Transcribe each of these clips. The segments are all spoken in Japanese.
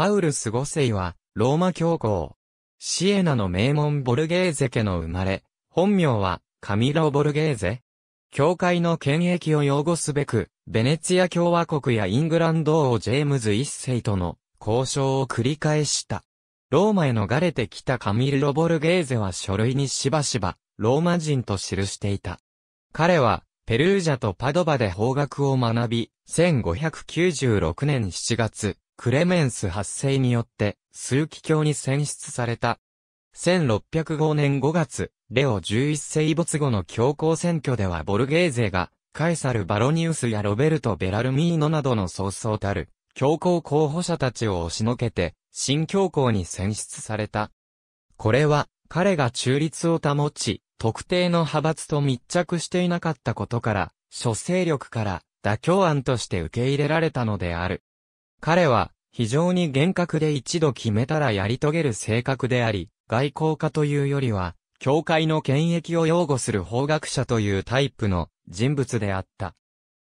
パウルス五世は、ローマ教皇。シエナの名門ボルゲーゼ家の生まれ、本名は、カミロ・ボルゲーゼ。教会の権益を擁護すべく、ベネツィア共和国やイングランド王ジェームズ一世との交渉を繰り返した。ローマへ逃れてきたカミロ・ボルゲーゼは書類にしばしば、ローマ人と記していた。彼は、ペルージャとパドバで法学を学び、1596年7月、クレメンス発生によって、数奇教に選出された。1605年5月、レオ11世没後の教皇選挙ではボルゲーゼが、カエサル・バロニウスやロベルト・ベラルミーノなどの早うたる、教皇候補者たちを押しのけて、新教皇に選出された。これは、彼が中立を保ち、特定の派閥と密着していなかったことから、諸勢力から妥協案として受け入れられたのである。彼は、非常に厳格で一度決めたらやり遂げる性格であり、外交家というよりは、教会の権益を擁護する法学者というタイプの人物であった。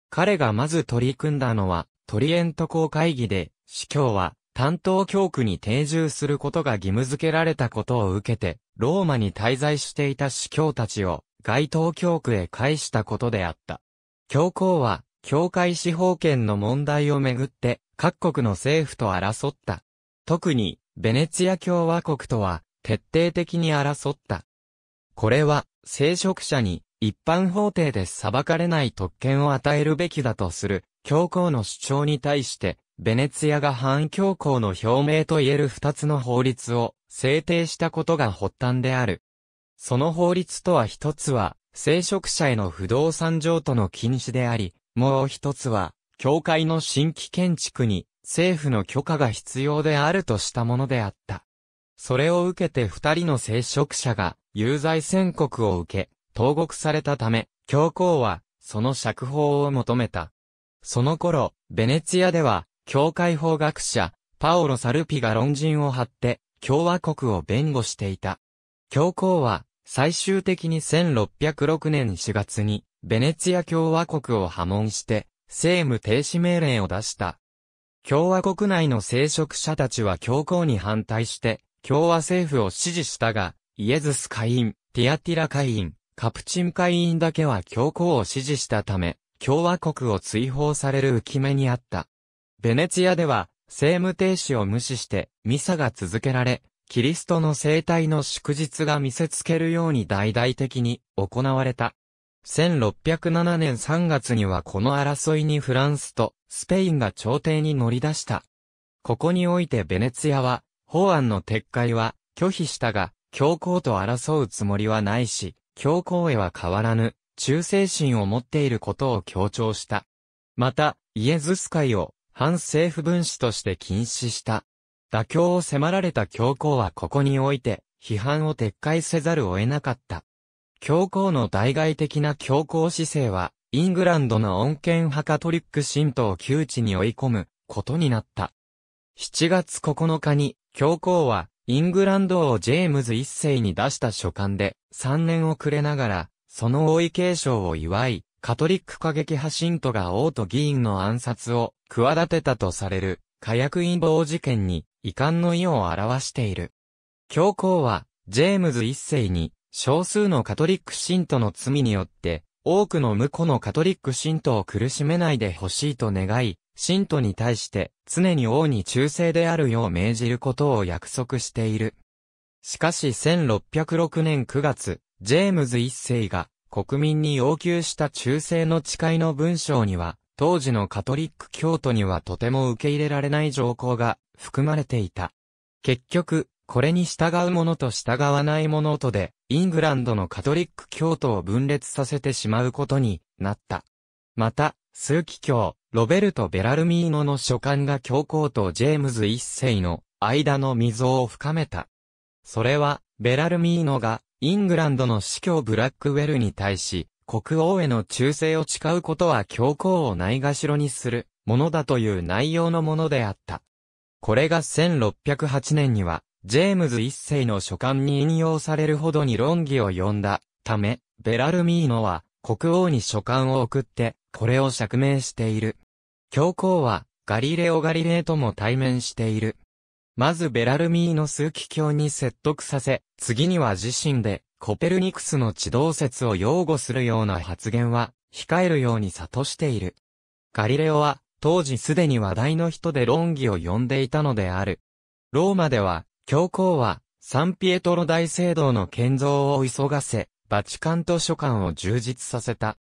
彼がまず取り組んだのは、トリエント公会議で、司教は、担当教区に定住することが義務付けられたことを受けて、ローマに滞在していた司教たちを、該当教区へ返したことであった。教皇は、教会司法権の問題をめぐって各国の政府と争った。特に、ベネツィア共和国とは徹底的に争った。これは、聖職者に一般法廷で裁かれない特権を与えるべきだとする教皇の主張に対して、ベネツィアが反教皇の表明といえる二つの法律を制定したことが発端である。その法律とは一つは、聖職者への不動産譲渡の禁止であり、もう一つは、教会の新規建築に政府の許可が必要であるとしたものであった。それを受けて二人の聖職者が有罪宣告を受け、投獄されたため、教皇はその釈放を求めた。その頃、ベネツィアでは、教会法学者、パオロ・サルピが論陣を張って、共和国を弁護していた。教皇は、最終的に1606年4月に、ベネツィア共和国を破門して、政務停止命令を出した。共和国内の聖職者たちは強皇に反対して、共和政府を支持したが、イエズス会員、ティアティラ会員、カプチン会員だけは強皇を支持したため、共和国を追放される浮き目にあった。ベネツィアでは、政務停止を無視して、ミサが続けられ、キリストの生体の祝日が見せつけるように大々的に行われた。1607年3月にはこの争いにフランスとスペインが朝廷に乗り出した。ここにおいてベネツィアは、法案の撤回は拒否したが、教皇と争うつもりはないし、教皇へは変わらぬ、忠誠心を持っていることを強調した。また、イエズス会を反政府分子として禁止した。妥協を迫られた教皇はここにおいて、批判を撤回せざるを得なかった。教皇の代外的な教皇姿勢は、イングランドの恩恵派カトリック信徒を窮地に追い込むことになった。7月9日に、教皇は、イングランド王ジェームズ一世に出した書簡で、3年遅れながら、その王位継承を祝い、カトリック過激派信徒が王と議員の暗殺を企てたとされる火薬陰謀事件に遺憾の意を表している。教皇は、ジェームズ一世に、少数のカトリック信徒の罪によって、多くの無辜のカトリック信徒を苦しめないでほしいと願い、信徒に対して常に王に忠誠であるよう命じることを約束している。しかし1606年9月、ジェームズ一世が国民に要求した忠誠の誓いの文章には、当時のカトリック教徒にはとても受け入れられない条項が含まれていた。結局、これに従うものと従わないものとで、イングランドのカトリック教徒を分裂させてしまうことになった。また、数奇教、ロベルト・ベラルミーノの書簡が教皇とジェームズ一世の間の溝を深めた。それは、ベラルミーノが、イングランドの司教ブラックウェルに対し、国王への忠誠を誓うことは教皇をないがしろにするものだという内容のものであった。これが1608年には、ジェームズ一世の書簡に引用されるほどに論議を呼んだため、ベラルミーノは国王に書簡を送って、これを釈明している。教皇は、ガリレオ・ガリレイとも対面している。まずベラルミーノ数奇教に説得させ、次には自身で、コペルニクスの地動説を擁護するような発言は、控えるように諭している。ガリレオは、当時すでに話題の人で論議を呼んでいたのである。ローマでは、教皇は、サンピエトロ大聖堂の建造を急がせ、バチカン図書館を充実させた。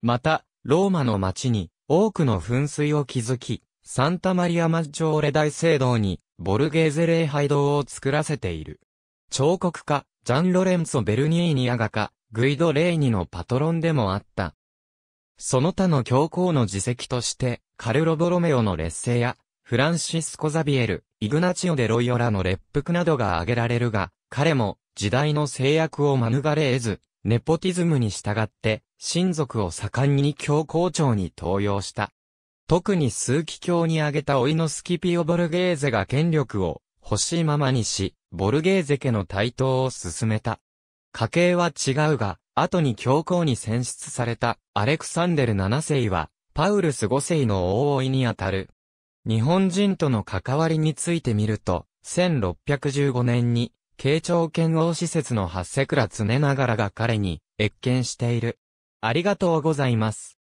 また、ローマの町に多くの噴水を築き、サンタマリア・マッジョーレ大聖堂にボルゲーゼ礼拝堂を作らせている。彫刻家、ジャン・ロレンソ・ベルニーニア画家、グイド・レイニのパトロンでもあった。その他の教皇の自責として、カルロ・ボロメオの劣勢や、フランシスコ・ザビエル、イグナチオ・デ・ロイオラの劣服などが挙げられるが、彼も、時代の制約を免れず、ネポティズムに従って、親族を盛んに教皇庁に登用した。特に数奇教に挙げたオイノスキピオ・ボルゲーゼが権力を欲しいままにし、ボルゲーゼ家の台頭を進めた。家系は違うが、後に教皇に選出されたアレクサンデル7世は、パウルス5世の大いにあたる。日本人との関わりについてみると、1615年に、慶長剣王施設の八セク常常がらが彼に、謁見している。ありがとうございます。